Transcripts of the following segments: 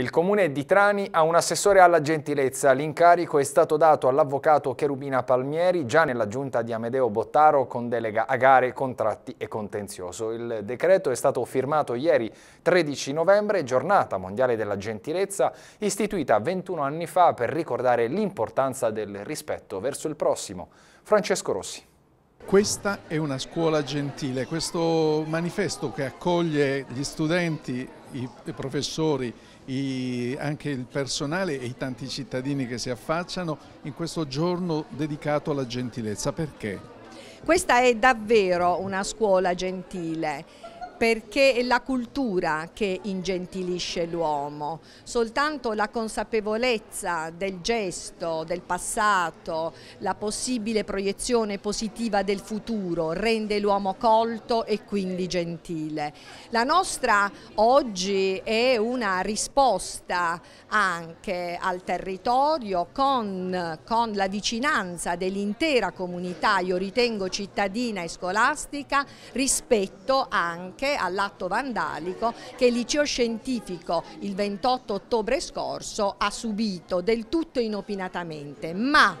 Il comune di Trani ha un assessore alla gentilezza. L'incarico è stato dato all'avvocato Cherubina Palmieri già nella giunta di Amedeo Bottaro con delega a gare, contratti e contenzioso. Il decreto è stato firmato ieri 13 novembre, giornata mondiale della gentilezza, istituita 21 anni fa per ricordare l'importanza del rispetto verso il prossimo. Francesco Rossi. Questa è una scuola gentile, questo manifesto che accoglie gli studenti i, professori, i, anche il personale e i tanti cittadini che si affacciano in questo giorno dedicato alla gentilezza. Perché? Questa è davvero una scuola gentile perché è la cultura che ingentilisce l'uomo, soltanto la consapevolezza del gesto, del passato, la possibile proiezione positiva del futuro rende l'uomo colto e quindi gentile. La nostra oggi è una risposta anche al territorio con, con la vicinanza dell'intera comunità, io ritengo cittadina e scolastica, rispetto anche all'atto vandalico che il liceo scientifico il 28 ottobre scorso ha subito del tutto inopinatamente. Ma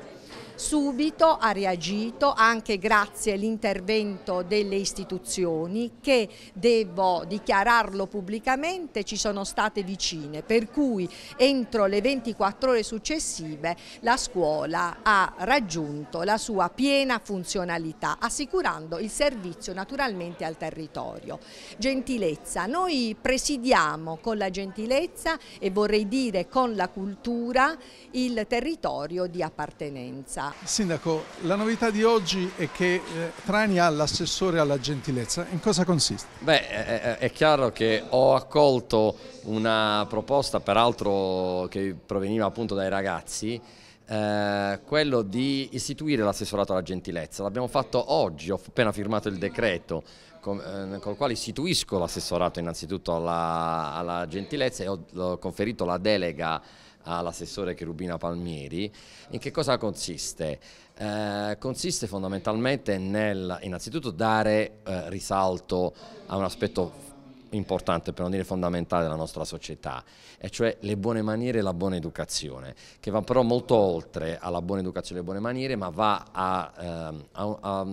subito ha reagito anche grazie all'intervento delle istituzioni che devo dichiararlo pubblicamente ci sono state vicine per cui entro le 24 ore successive la scuola ha raggiunto la sua piena funzionalità assicurando il servizio naturalmente al territorio. Gentilezza, noi presidiamo con la gentilezza e vorrei dire con la cultura il territorio di appartenenza Sindaco, la novità di oggi è che eh, Trani ha l'assessore alla gentilezza. In cosa consiste? Beh, è, è, chiaro che ho accolto una proposta, peraltro che proveniva appunto dai ragazzi, eh, quello di istituire l'assessorato alla gentilezza. L'abbiamo fatto oggi, ho appena firmato il decreto eh, col quale istituisco l'assessorato innanzitutto alla, alla gentilezza e ho, ho conferito la delega all'assessore Cherubina Palmieri. In che cosa consiste? Eh, consiste fondamentalmente nel innanzitutto dare eh, risalto a un aspetto importante, per non dire fondamentale, della nostra società, e cioè le buone maniere e la buona educazione, che va però molto oltre alla buona educazione e alle buone maniere, ma va a, ehm, a, a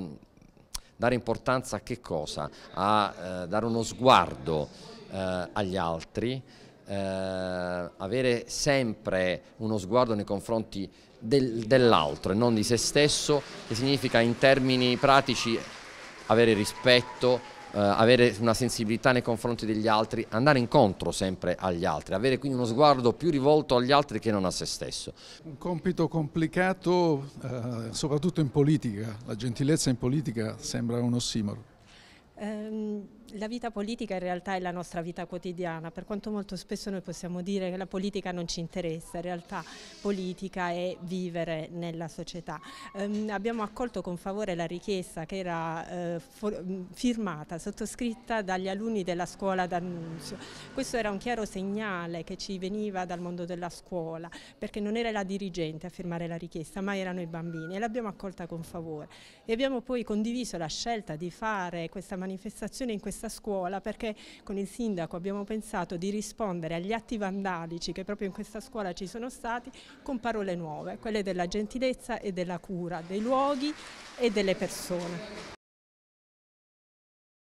dare importanza a che cosa? A eh, dare uno sguardo eh, agli altri, eh, avere sempre uno sguardo nei confronti del, dell'altro e non di se stesso, che significa in termini pratici avere rispetto, eh, avere una sensibilità nei confronti degli altri, andare incontro sempre agli altri, avere quindi uno sguardo più rivolto agli altri che non a se stesso. Un compito complicato, eh, soprattutto in politica, la gentilezza in politica sembra un ossimoro. Ehm, la vita politica in realtà è la nostra vita quotidiana, per quanto molto spesso noi possiamo dire che la politica non ci interessa, in realtà politica è vivere nella società. Um, abbiamo accolto con favore la richiesta che era uh, firmata, sottoscritta dagli alunni della scuola d'annunzio. Questo era un chiaro segnale che ci veniva dal mondo della scuola, perché non era la dirigente a firmare la richiesta, ma erano i bambini e l'abbiamo accolta con favore. E abbiamo poi condiviso la scelta di fare questa manifestazione manifestazione in questa scuola perché con il sindaco abbiamo pensato di rispondere agli atti vandalici che proprio in questa scuola ci sono stati con parole nuove, quelle della gentilezza e della cura dei luoghi e delle persone.